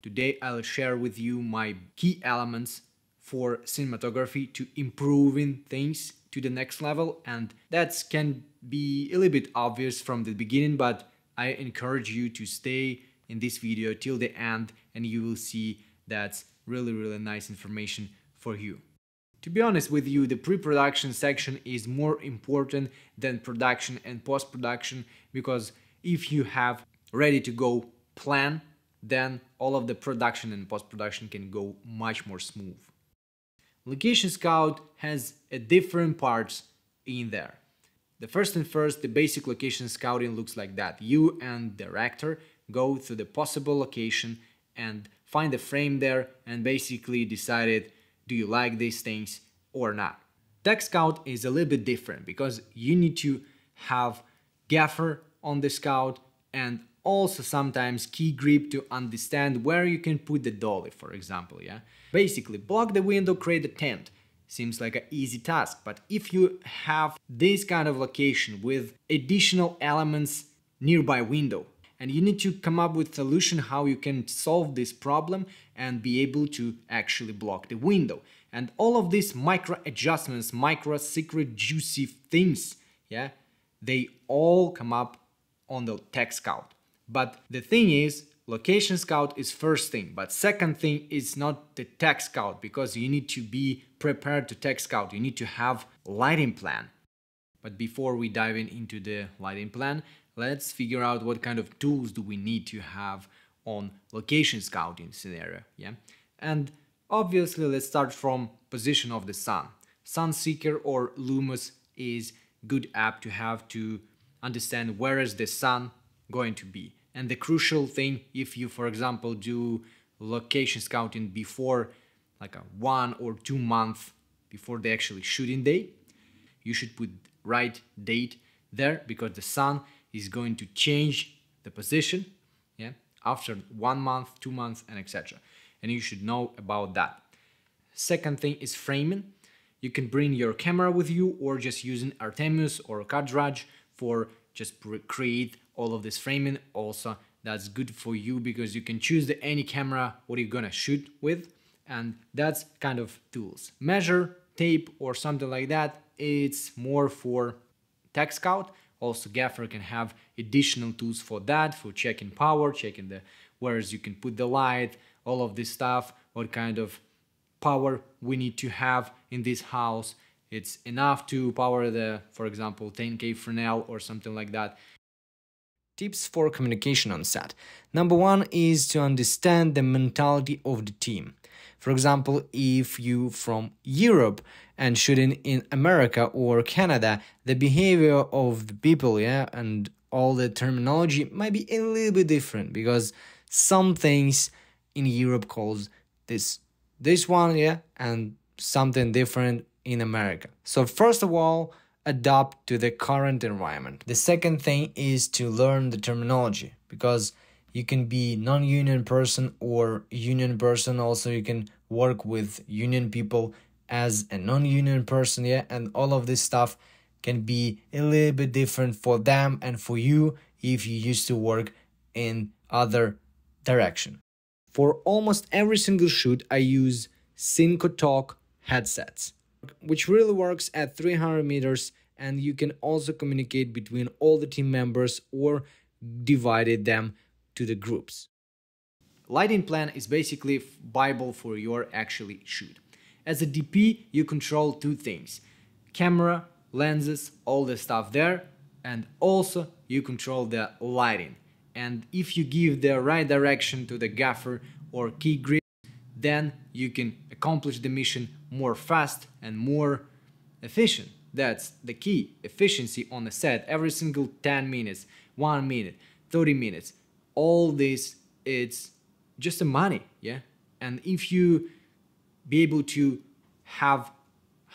Today I'll share with you my key elements for cinematography to improving things to the next level and that can be a little bit obvious from the beginning but I encourage you to stay in this video till the end and you will see that's really really nice information for you. To be honest with you, the pre-production section is more important than production and post-production because if you have ready to go plan then all of the production and post-production can go much more smooth. Location Scout has a different parts in there. The first and first, the basic location scouting looks like that. You and director go to the possible location and find the frame there and basically decided do you like these things or not. Tech scout is a little bit different because you need to have gaffer on the scout and also sometimes key grip to understand where you can put the dolly, for example, yeah? Basically, block the window, create a tent. Seems like an easy task, but if you have this kind of location with additional elements nearby window, and you need to come up with solution how you can solve this problem and be able to actually block the window. And all of these micro adjustments, micro secret juicy things, yeah, they all come up on the tech scout. But the thing is, location scout is first thing, but second thing is not the tech scout because you need to be prepared to tech scout. You need to have lighting plan. But before we dive in into the lighting plan, let's figure out what kind of tools do we need to have on location scouting scenario, yeah? And obviously let's start from position of the sun. Sun Seeker or Lumos is good app to have to understand where is the sun going to be and the crucial thing, if you, for example, do location scouting before like a one or two month before the actually shooting day, you should put right date there because the sun is going to change the position yeah after one month two months and etc and you should know about that second thing is framing you can bring your camera with you or just using artemis or cadrage for just create all of this framing also that's good for you because you can choose the any camera what you're gonna shoot with and that's kind of tools measure tape or something like that it's more for tech scout also gaffer can have additional tools for that for checking power checking the whereas you can put the light all of this stuff what kind of power we need to have in this house it's enough to power the, for example, 10K Fresnel or something like that. Tips for communication on set. Number one is to understand the mentality of the team. For example, if you from Europe and shooting in America or Canada, the behavior of the people, yeah, and all the terminology might be a little bit different because some things in Europe calls this this one, yeah, and something different in America. So first of all, adapt to the current environment. The second thing is to learn the terminology because you can be non-union person or union person also you can work with union people as a non-union person yeah and all of this stuff can be a little bit different for them and for you if you used to work in other direction for almost every single shoot i use Talk headsets, which really works at 300 meters and you can also communicate between all the team members or divided them to the groups. Lighting plan is basically bible for your actually shoot. As a DP, you control two things: camera, lenses, all the stuff there, and also you control the lighting. And if you give the right direction to the gaffer or key grip, then you can accomplish the mission more fast and more efficient. That's the key, efficiency on the set. Every single 10 minutes, 1 minute, 30 minutes, all this it's just the money, yeah? And if you be able to have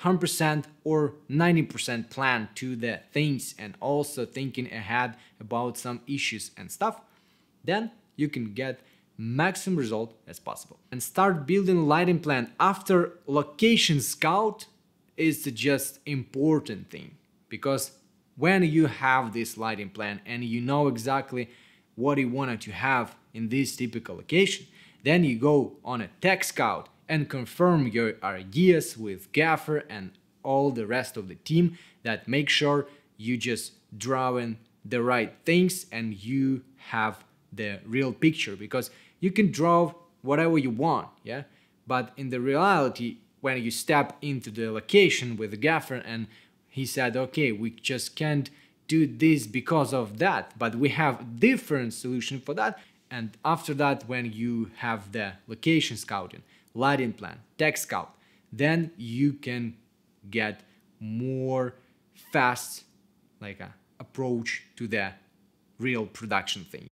100% or 90% plan to the things and also thinking ahead about some issues and stuff, then you can get maximum result as possible. And start building lighting plan after location scout is the just important thing because when you have this lighting plan and you know exactly what you wanted to have in this typical location, then you go on a tech scout and confirm your ideas with Gaffer and all the rest of the team that make sure you just drawing the right things and you have the real picture because you can draw whatever you want, yeah? But in the reality, when you step into the location with the gaffer and he said, okay, we just can't do this because of that, but we have different solution for that. And after that, when you have the location scouting, lighting plan, tech scout, then you can get more fast, like a uh, approach to the real production thing.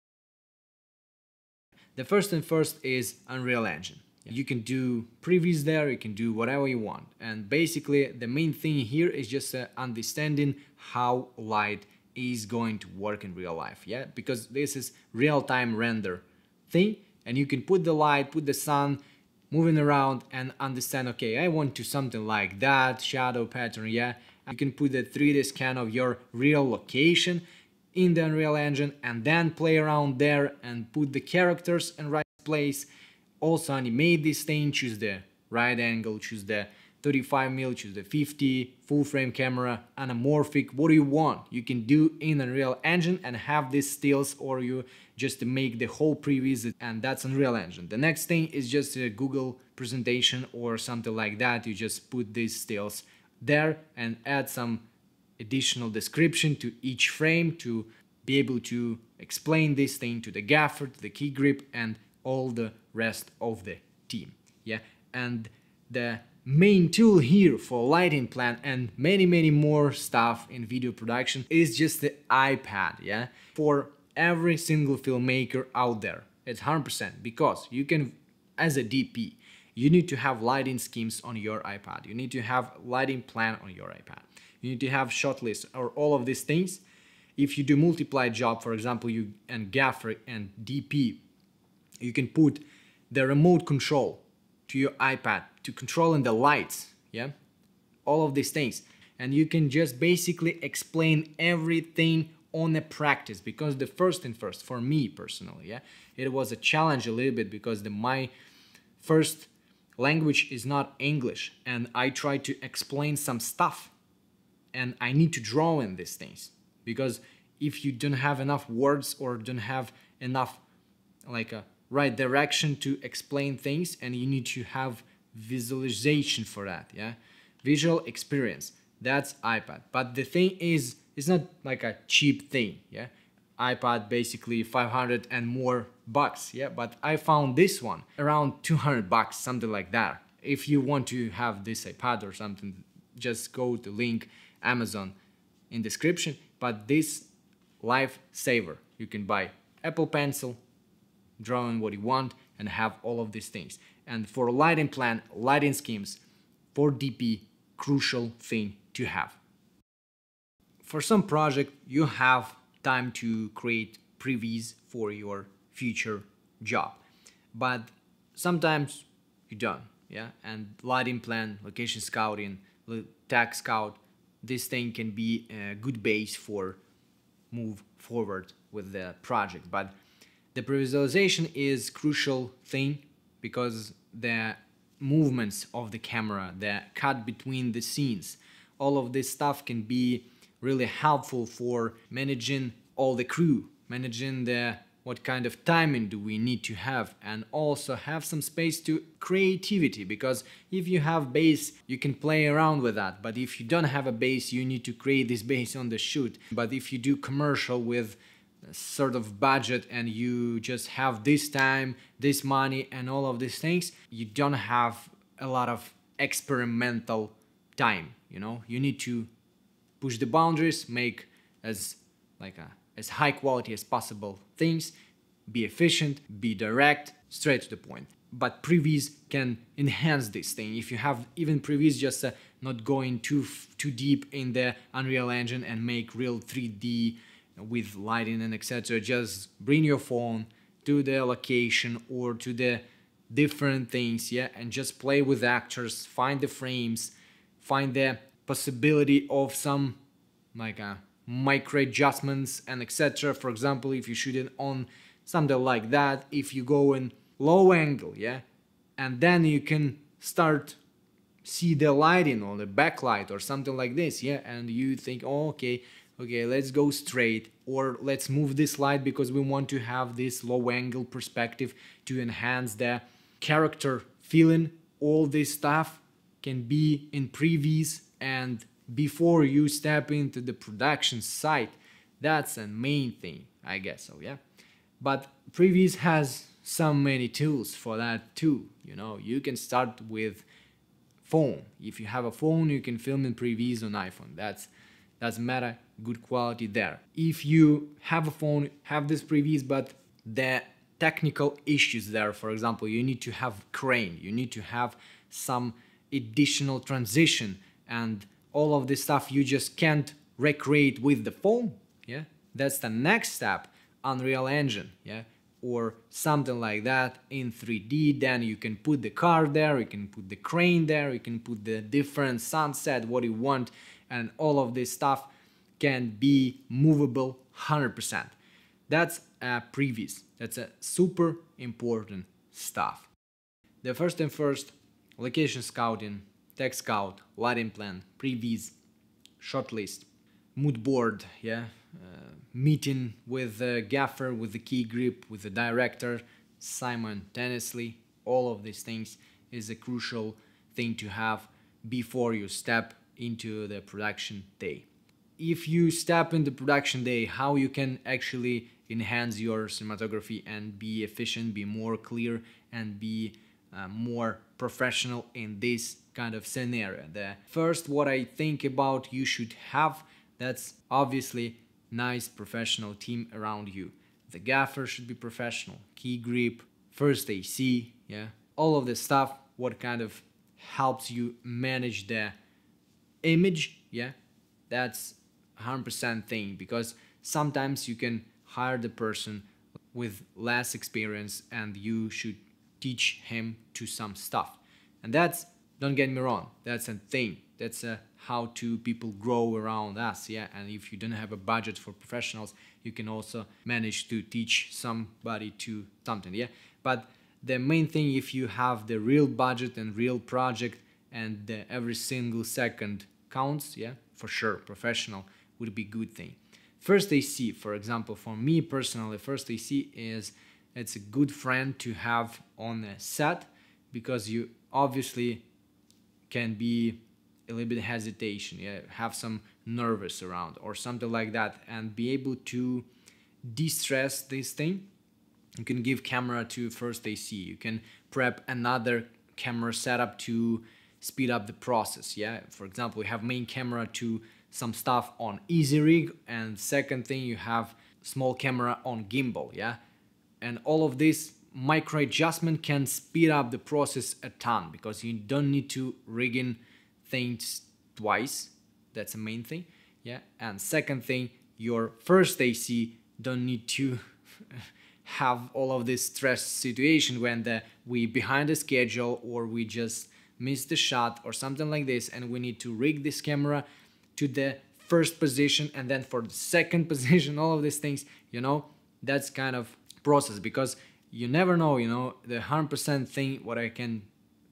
The first and first is Unreal Engine. Yeah. You can do previews there, you can do whatever you want. And basically the main thing here is just uh, understanding how light is going to work in real life, yeah? Because this is real-time render thing and you can put the light, put the sun, moving around and understand, okay, I want to something like that, shadow pattern, yeah? You can put the 3D scan of your real location in the Unreal Engine and then play around there and put the characters in right place. Also animate this thing, choose the right angle, choose the 35 mil, choose the 50, full frame camera, anamorphic, what do you want? You can do in Unreal Engine and have these stills or you just make the whole previsit and that's Unreal Engine. The next thing is just a Google presentation or something like that. You just put these stills there and add some additional description to each frame to be able to explain this thing to the gaffer, to the key grip, and all the rest of the team. Yeah, and the main tool here for lighting plan and many many more stuff in video production is just the iPad, yeah, for every single filmmaker out there. It's 100% because you can, as a DP, you need to have lighting schemes on your iPad. You need to have lighting plan on your iPad you need to have shot list or all of these things. If you do multiply job, for example, you and gaffer and DP, you can put the remote control to your iPad to controlling the lights, yeah, all of these things. And you can just basically explain everything on a practice because the first and first for me personally, yeah, it was a challenge a little bit because the my first language is not English and I try to explain some stuff and I need to draw in these things because if you don't have enough words or don't have enough like a uh, right direction to explain things and you need to have visualization for that yeah visual experience that's ipad but the thing is it's not like a cheap thing yeah ipad basically 500 and more bucks yeah but i found this one around 200 bucks something like that if you want to have this ipad or something just go to link Amazon in description, but this lifesaver, you can buy Apple Pencil, drawing what you want and have all of these things. And for lighting plan, lighting schemes, for DP, crucial thing to have. For some project, you have time to create previews for your future job, but sometimes you don't, yeah? And lighting plan, location scouting, tag scout, this thing can be a good base for move forward with the project. But the previsualization is crucial thing because the movements of the camera, the cut between the scenes, all of this stuff can be really helpful for managing all the crew, managing the what kind of timing do we need to have and also have some space to creativity because if you have bass you can play around with that but if you don't have a bass you need to create this bass on the shoot but if you do commercial with sort of budget and you just have this time this money and all of these things you don't have a lot of experimental time you know you need to push the boundaries make as like a as high quality as possible things, be efficient, be direct, straight to the point. But previews can enhance this thing. If you have even previews, just uh, not going too too deep in the Unreal Engine and make real 3D with lighting and etc. Just bring your phone to the location or to the different things, yeah, and just play with actors, find the frames, find the possibility of some like a uh, micro adjustments and etc. For example, if you shoot it on something like that, if you go in low angle, yeah, and then you can start see the lighting or the backlight or something like this, yeah, and you think, oh, okay, okay, let's go straight or let's move this light because we want to have this low angle perspective to enhance the character feeling. All this stuff can be in previews and before you step into the production site. That's the main thing, I guess so, yeah. But Previs has so many tools for that too. You know, you can start with phone. If you have a phone, you can film in Previs on iPhone. That's that's matter. good quality there. If you have a phone, have this Previs, but the technical issues there, for example, you need to have crane, you need to have some additional transition and all of this stuff you just can't recreate with the phone yeah that's the next step unreal engine yeah or something like that in 3d then you can put the car there you can put the crane there you can put the different sunset what you want and all of this stuff can be movable 100% that's a previous that's a super important stuff the first and first location scouting Tech Scout, Lighting Plan, Previs, Shortlist, Mood Board, yeah, uh, meeting with the gaffer, with the key grip, with the director, Simon Tennisley, all of these things is a crucial thing to have before you step into the production day. If you step into production day, how you can actually enhance your cinematography and be efficient, be more clear, and be uh, more professional in this kind of scenario there. First, what I think about you should have, that's obviously nice professional team around you. The gaffer should be professional, key grip, first AC, yeah, all of this stuff, what kind of helps you manage the image, yeah, that's 100% thing because sometimes you can hire the person with less experience and you should teach him to some stuff. And that's don't get me wrong that's a thing that's a uh, how to people grow around us yeah and if you don't have a budget for professionals you can also manage to teach somebody to something yeah but the main thing if you have the real budget and real project and the, every single second counts yeah for sure professional would be good thing first ac for example for me personally first ac is it's a good friend to have on a set because you obviously can be a little bit hesitation, yeah, have some nervous around or something like that, and be able to de-stress this thing. You can give camera to first AC. You can prep another camera setup to speed up the process. Yeah, for example, you have main camera to some stuff on easy rig, and second thing you have small camera on gimbal. Yeah, and all of this micro adjustment can speed up the process a ton because you don't need to rigging things twice. That's the main thing. Yeah. And second thing, your first AC don't need to have all of this stress situation when the we behind the schedule or we just miss the shot or something like this and we need to rig this camera to the first position and then for the second position all of these things you know that's kind of process because you never know, you know, the 100% thing, what I can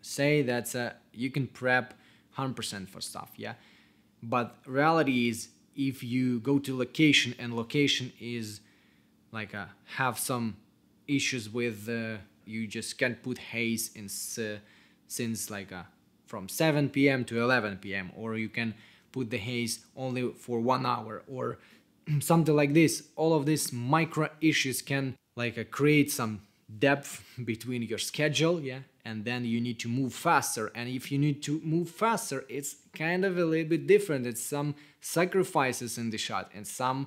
say, that's uh, you can prep 100% for stuff, yeah? But reality is if you go to location and location is like a uh, have some issues with, uh, you just can't put haze in uh, since like a uh, from 7 p.m. to 11 p.m. or you can put the haze only for one hour or something like this. All of these micro issues can like uh, create some depth between your schedule yeah and then you need to move faster and if you need to move faster it's kind of a little bit different it's some sacrifices in the shot and some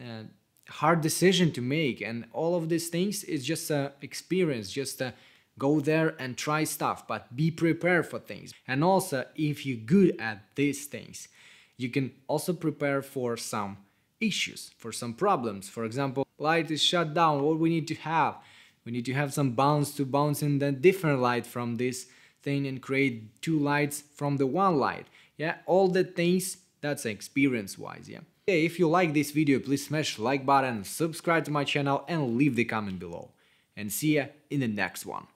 uh, hard decision to make and all of these things is just a experience just a uh, go there and try stuff but be prepared for things and also if you're good at these things you can also prepare for some issues, for some problems. For example, light is shut down, what we need to have? We need to have some bounce to bounce in the different light from this thing and create two lights from the one light. Yeah, all the things that's experience wise, yeah. if you like this video, please smash like button, subscribe to my channel and leave the comment below. And see ya in the next one.